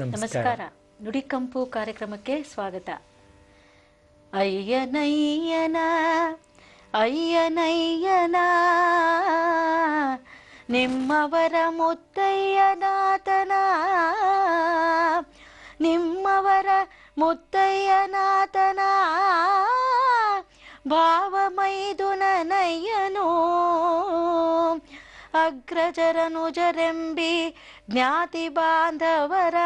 ನಮಸ್ಕಾರ ನುಡಿಕಂಪು ಕಾರ್ಯಕ್ರಮಕ್ಕೆ ಸ್ವಾಗತ ಅಯ್ಯನಯ್ಯನ ಅಯ್ಯನಯ್ಯನ ನಿಮ್ಮವರ ಮುತ್ತಯ್ಯನಾಥನ ನಿಮ್ಮವರ ಮುತ್ತಯ್ಯನಾಥನ ಭಾವಮೈದುನನಯ್ಯನೋ ಅಗ್ರಜರನುಜರೆಂಬಿ ಜ್ಞಾತಿ ಬಾಂಧವರ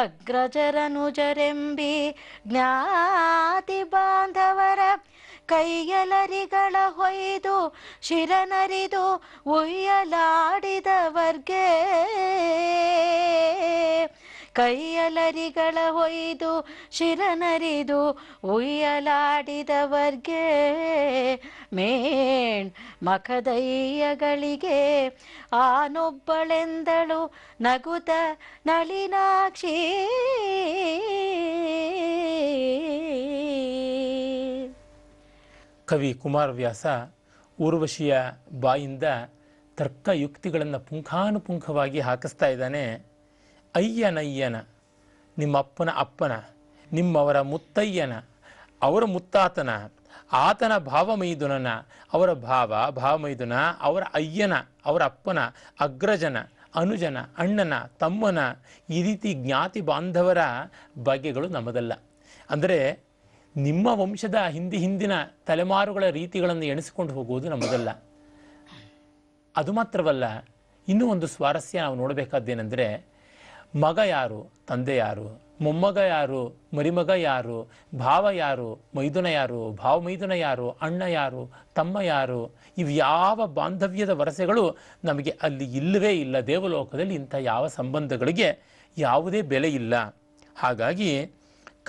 ಅಗ್ರಜರನುಜರೆಂಬಿ ಜ್ಞಾತಿ ಬಾಂಧವರ ಕೈಯಲರಿಗಳ ಹೊಯ್ದು ಶಿರನರಿದು ಒಯ್ಯಲಾಡಿದವರ್ಗೆ ಕೈಯಲರಿಗಳ ಹೊಯ್ದು ಶಿರನರಿದು ಉಯ್ಯಲಾಡಿದವರ್ಗೆ ಮೇಣ್ ಮಖದಯ್ಯಗಳಿಗೆ ಆನೊಬ್ಬಳೆಂದಳು ನಗುತ ನಳಿನಾಕ್ಷಿ ಕವಿ ಕುಮಾರವ್ಯಾಸ ಊರ್ವಶಿಯ ಬಾಯಿಂದ ಯುಕ್ತಿಗಳನ್ನು ಪುಂಖಾನುಪುಂಖವಾಗಿ ಹಾಕಿಸ್ತಾ ಇದ್ದಾನೆ ಅಯ್ಯನಯ್ಯನ ನಿಮ್ಮಪ್ಪನ ಅಪ್ಪನ ನಿಮ್ಮವರ ಮುತ್ತಯ್ಯನ ಅವರ ಮುತ್ತಾತನ ಆತನ ಭಾವಮೈದುನನ ಅವರ ಭಾವ ಭಾವಮೈದುನ ಅವರ ಅಯ್ಯನ ಅವರ ಅಪ್ಪನ ಅಗ್ರಜನ ಅನುಜನ ಅಣ್ಣನ ತಮ್ಮನ ಈ ರೀತಿ ಜ್ಞಾತಿ ಬಾಂಧವರ ಬಗೆಗಳು ನಮ್ಮದಲ್ಲ ಅಂದರೆ ನಿಮ್ಮ ವಂಶದ ಹಿಂದಿ ಹಿಂದಿನ ತಲೆಮಾರುಗಳ ರೀತಿಗಳನ್ನು ಎಣಿಸಿಕೊಂಡು ಹೋಗುವುದು ನಮ್ಮದಲ್ಲ ಅದು ಮಾತ್ರವಲ್ಲ ಇನ್ನೂ ಒಂದು ಸ್ವಾರಸ್ಯ ನಾವು ನೋಡಬೇಕಾದ್ದೇನೆಂದರೆ ಮಗ ಯಾರು ತಂದೆ ಯಾರು ಮೊಮ್ಮಗ ಯಾರು ಮರಿಮಗ ಯಾರು ಭಾವ ಯಾರು ಮೈದುನ ಯಾರು ಭಾವ ಮೈದುನ ಯಾರು ಅಣ್ಣ ಯಾರು ತಮ್ಮ ಯಾರು ಇವು ಯಾವ ಬಾಂಧವ್ಯದ ವರಸೆಗಳು ನಮಗೆ ಅಲ್ಲಿ ಇಲ್ಲವೇ ಇಲ್ಲ ದೇವಲೋಕದಲ್ಲಿ ಇಂಥ ಯಾವ ಸಂಬಂಧಗಳಿಗೆ ಯಾವುದೇ ಬೆಲೆ ಇಲ್ಲ ಹಾಗಾಗಿ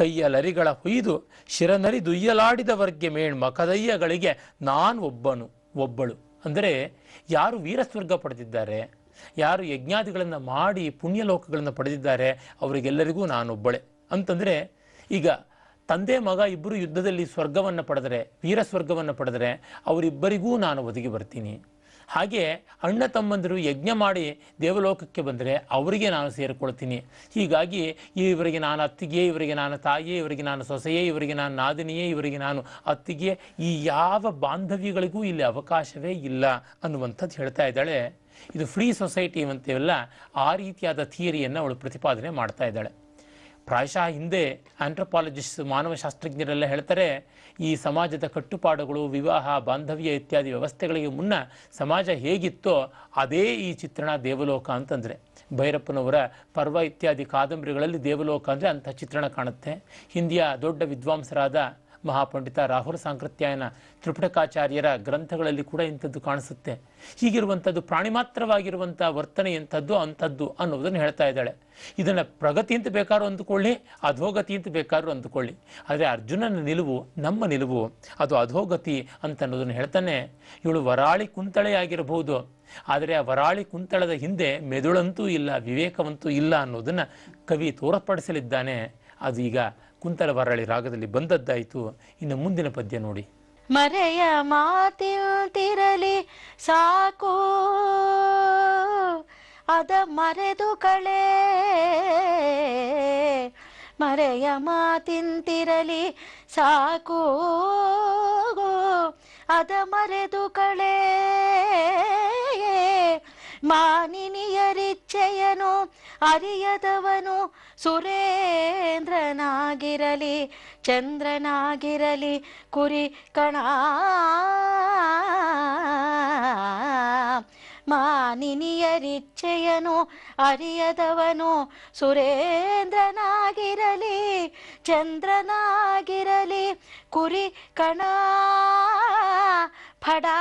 ಕೈಯ ಲರಿಗಳ ಹುಯ್ದು ಶಿರನರಿ ದುಯ್ಯಲಾಡಿದವರ್ಗೆ ಮೇಣ್ ಮಖದಯ್ಯಗಳಿಗೆ ನಾನು ಒಬ್ಬನು ಒಬ್ಬಳು ಅಂದರೆ ಯಾರು ವೀರಸ್ವರ್ಗ ಪಡೆದಿದ್ದಾರೆ ಯಾರು ಯಜ್ಞಾದಿಗಳನ್ನು ಮಾಡಿ ಪುಣ್ಯಲೋಕಗಳನ್ನು ಪಡೆದಿದ್ದಾರೆ ಅವರಿಗೆಲ್ಲರಿಗೂ ನಾನೊಬ್ಬಳೆ ಅಂತಂದರೆ ಈಗ ತಂದೆ ಮಗ ಇಬ್ಬರು ಯುದ್ಧದಲ್ಲಿ ಸ್ವರ್ಗವನ್ನು ಪಡೆದರೆ ವೀರ ಸ್ವರ್ಗವನ್ನು ಪಡೆದರೆ ಅವರಿಬ್ಬರಿಗೂ ನಾನು ಒದಗಿ ಬರ್ತೀನಿ ಹಾಗೆ ಅಣ್ಣ ತಮ್ಮಂದಿರು ಯಜ್ಞ ಮಾಡಿ ದೇವಲೋಕಕ್ಕೆ ಬಂದರೆ ಅವರಿಗೆ ನಾನು ಸೇರಿಕೊಳ್ತೀನಿ ಹೀಗಾಗಿ ಇವರಿಗೆ ನಾನು ಅತ್ತಿಗೆ ಇವರಿಗೆ ನಾನು ತಾಯಿಯೇ ಇವರಿಗೆ ನಾನು ಸೊಸೆಯೇ ಇವರಿಗೆ ನಾನು ನಾದಿನಿಯೇ ಇವರಿಗೆ ನಾನು ಅತ್ತಿಗೆ ಈ ಯಾವ ಬಾಂಧವ್ಯಗಳಿಗೂ ಇಲ್ಲಿ ಅವಕಾಶವೇ ಇಲ್ಲ ಅನ್ನುವಂಥದ್ದು ಹೇಳ್ತಾ ಇದ್ದಾಳೆ ಇದು ಫ್ರೀ ಸೊಸೈಟಿ ಅಂತೀವಲ್ಲ ಆ ರೀತಿಯಾದ ಥಿಯರಿಯನ್ನು ಅವಳು ಪ್ರತಿಪಾದನೆ ಮಾಡ್ತಾ ಇದ್ದಾಳೆ ಪ್ರಾಯಶಃ ಹಿಂದೆ ಆಂಥ್ರೋಪಾಲಜಿಸ್ಟ್ ಮಾನವಶಾಸ್ತ್ರಜ್ಞರೆಲ್ಲ ಹೇಳ್ತಾರೆ ಈ ಸಮಾಜದ ಕಟ್ಟುಪಾಡುಗಳು ವಿವಾಹ ಬಾಂಧವ್ಯ ಇತ್ಯಾದಿ ವ್ಯವಸ್ಥೆಗಳಿಗೆ ಮುನ್ನ ಸಮಾಜ ಹೇಗಿತ್ತೋ ಅದೇ ಈ ಚಿತ್ರಣ ದೇವಲೋಕ ಅಂತಂದರೆ ಭೈರಪ್ಪನವರ ಪರ್ವ ಇತ್ಯಾದಿ ಕಾದಂಬರಿಗಳಲ್ಲಿ ದೇವಲೋಕ ಅಂದರೆ ಅಂಥ ಚಿತ್ರಣ ಕಾಣುತ್ತೆ ಹಿಂದಿಯ ದೊಡ್ಡ ವಿದ್ವಾಂಸರಾದ ಮಹಾಪಂಡಿತ ರಾಹುಲ್ ಸಾಂಕೃತ್ಯಾಯನ ತ್ರಿಪುಟಕಾಚಾರ್ಯರ ಗ್ರಂಥಗಳಲ್ಲಿ ಕೂಡ ಇಂಥದ್ದು ಕಾಣಿಸುತ್ತೆ ಹೀಗಿರುವಂಥದ್ದು ಪ್ರಾಣಿ ಮಾತ್ರವಾಗಿರುವಂಥ ವರ್ತನೆ ಎಂಥದ್ದು ಅಂಥದ್ದು ಅನ್ನೋದನ್ನು ಹೇಳ್ತಾ ಇದ್ದಾಳೆ ಇದನ್ನು ಪ್ರಗತಿ ಅಂತ ಬೇಕಾದ್ರೂ ಅಂದುಕೊಳ್ಳಿ ಅಧೋಗತಿ ಅಂತ ಬೇಕಾದ್ರೂ ಅಂದುಕೊಳ್ಳಿ ಆದರೆ ಅರ್ಜುನನ ನಿಲುವು ನಮ್ಮ ನಿಲುವು ಅದು ಅಧೋಗತಿ ಅಂತ ಅನ್ನೋದನ್ನು ಹೇಳ್ತಾನೆ ಇವಳು ವರಾಳಿ ಕುಂತಳೆಯಾಗಿರಬಹುದು ಆದರೆ ಆ ವರಾಳಿ ಕುಂತಳದ ಹಿಂದೆ ಮೆದುಳಂತೂ ಇಲ್ಲ ವಿವೇಕವಂತೂ ಇಲ್ಲ ಅನ್ನೋದನ್ನು ಕವಿ ತೋರಪಡಿಸಲಿದ್ದಾನೆ ಅದು ಈಗ ಕುಂತಲ ಬರಳಿ ರಾಗದಲ್ಲಿ ಬಂದದ್ದಾಯಿತು ಇನ್ನು ಮುಂದಿನ ಪದ್ಯ ನೋಡಿ ಮರೆಯ ಮಾತಿರಲಿ ಸಾಕು ಅದ ಮರೆದು ಕಳೆ ಮರೆಯ ಮಾತಿಂತಿರಲಿ ಸಾಕು ಅದ ಮರೆದು ಕಳೆ ಮಾನಿನಿಯರಿಚ್ಛೆಯನು ಅರಿಯದವನು ಸುರೇಂದ್ರನಾಗಿರಲಿ ಚಂದ್ರನಾಗಿರಲಿ ಕುರಿ ಕಣ ಮಾನಿನಿಯರಿಚ್ಛೆಯನು ಅರಿಯದವನು ಸುರೇಂದ್ರನಾಗಿರಲಿ ಚಂದ್ರನಾಗಿರಲಿ ಕುರಿ ಕಣ ಫಡಾ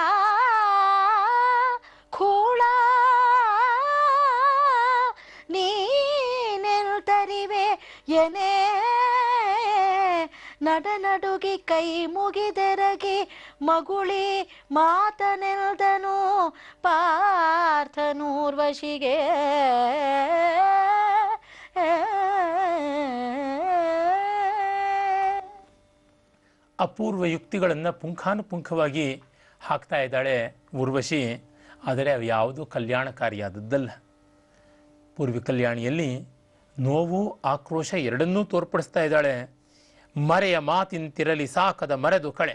ಖೂಳ ನಡ ನಡನಡುಗಿ ಕೈ ಮುಗಿದೆರಗಿ ಮಗುಳಿ ಮಾತನೆಲ್ದನು ಪಾರ್ಥನೂರ್ವಶಿಗೆ ಅಪೂರ್ವ ಯುಕ್ತಿಗಳನ್ನು ಪುಂಖಾನುಪುಂಖವಾಗಿ ಹಾಕ್ತಾ ಇದ್ದಾಳೆ ಉರ್ವಶಿ ಆದರೆ ಅವು ಯಾವುದೂ ಕಲ್ಯಾಣಕಾರಿಯಾದದ್ದಲ್ಲ ಪೂರ್ವಿ ಕಲ್ಯಾಣಿಯಲ್ಲಿ ನೋವು ಆಕ್ರೋಶ ಎರಡನ್ನೂ ತೋರ್ಪಡಿಸ್ತಾ ಇದ್ದಾಳೆ ಮರೆಯ ಮಾತಿಂತಿರಲಿ ಸಾಕದ ಮರೆದು ಕಳೆ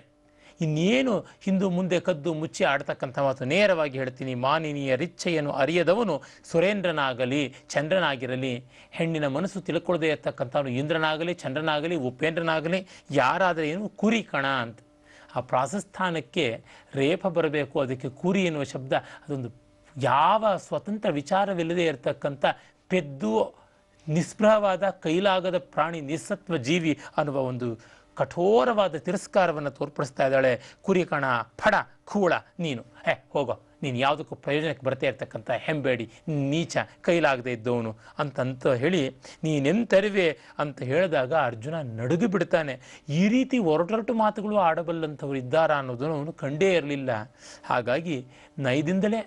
ಇನ್ನೇನು ಹಿಂದೂ ಮುಂದೆ ಕದ್ದು ಮುಚ್ಚಿ ಆಡ್ತಕ್ಕಂಥ ಮಾತು ನೇರವಾಗಿ ಹೇಳ್ತೀನಿ ಮಾನಿನಿಯ ರಿಚ್ಛೆಯನ್ನು ಅರಿಯದವನು ಸುರೇಂದ್ರನಾಗಲಿ ಚಂದ್ರನಾಗಿರಲಿ ಹೆಣ್ಣಿನ ಮನಸ್ಸು ತಿಳ್ಕೊಳ್ಳದೇ ಇರತಕ್ಕಂಥವನು ಇಂದ್ರನಾಗಲಿ ಚಂದ್ರನಾಗಲಿ ಉಪೇಂದ್ರನಾಗಲಿ ಯಾರಾದರೆ ಏನು ಕುರಿ ಕಣ ಅಂತ ಆ ಪ್ರಾಸಸ್ಥಾನಕ್ಕೆ ರೇಪ ಬರಬೇಕು ಅದಕ್ಕೆ ಕುರಿ ಎನ್ನುವ ಶಬ್ದ ಅದೊಂದು ಯಾವ ಸ್ವತಂತ್ರ ವಿಚಾರವಿಲ್ಲದೆ ಇರತಕ್ಕಂಥ ಪೆದ್ದು ನಿಸ್ಪೃಹವಾದ ಕೈಲಾಗದ ಪ್ರಾಣಿ ನಿಸ್ಸತ್ವ ಜೀವಿ ಅನ್ನುವ ಒಂದು ಕಠೋರವಾದ ತಿರಸ್ಕಾರವನ್ನು ತೋರ್ಪಡಿಸ್ತಾ ಇದ್ದಾಳೆ ಕುರಿಕಣ ಫಡ ಖೂಳ ನೀನು ಏ ಹೋಗೋ ನೀನು ಯಾವುದಕ್ಕೂ ಪ್ರಯೋಜನಕ್ಕೆ ಬರ್ತಾ ಇರ್ತಕ್ಕಂಥ ಹೆಂಬೇಡಿ ನೀಚ ಕೈಲಾಗದೇ ಇದ್ದವನು ಅಂತಂತ ಹೇಳಿ ನೀನೆಂತರಿವೆ ಅಂತ ಹೇಳಿದಾಗ ಅರ್ಜುನ ನಡುಗಿ ಬಿಡ್ತಾನೆ ಈ ರೀತಿ ಒರಟೊರಟು ಮಾತುಗಳು ಆಡಬಲ್ಲಂಥವ್ರು ಇದ್ದಾರಾ ಅನ್ನೋದನ್ನು ಅವನು ಕಂಡೇ ಇರಲಿಲ್ಲ ಹಾಗಾಗಿ ನೈದಿಂದಲೇ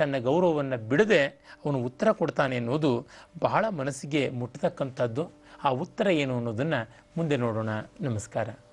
ತನ್ನ ಗೌರವವನ್ನು ಬಿಡದೆ ಅವನು ಉತ್ತರ ಕೊಡ್ತಾನೆ ಅನ್ನೋದು ಬಹಳ ಮನಸ್ಸಿಗೆ ಮುಟ್ಟತಕ್ಕಂಥದ್ದು ಆ ಉತ್ತರ ಏನು ಅನ್ನೋದನ್ನು ಮುಂದೆ ನೋಡೋಣ ನಮಸ್ಕಾರ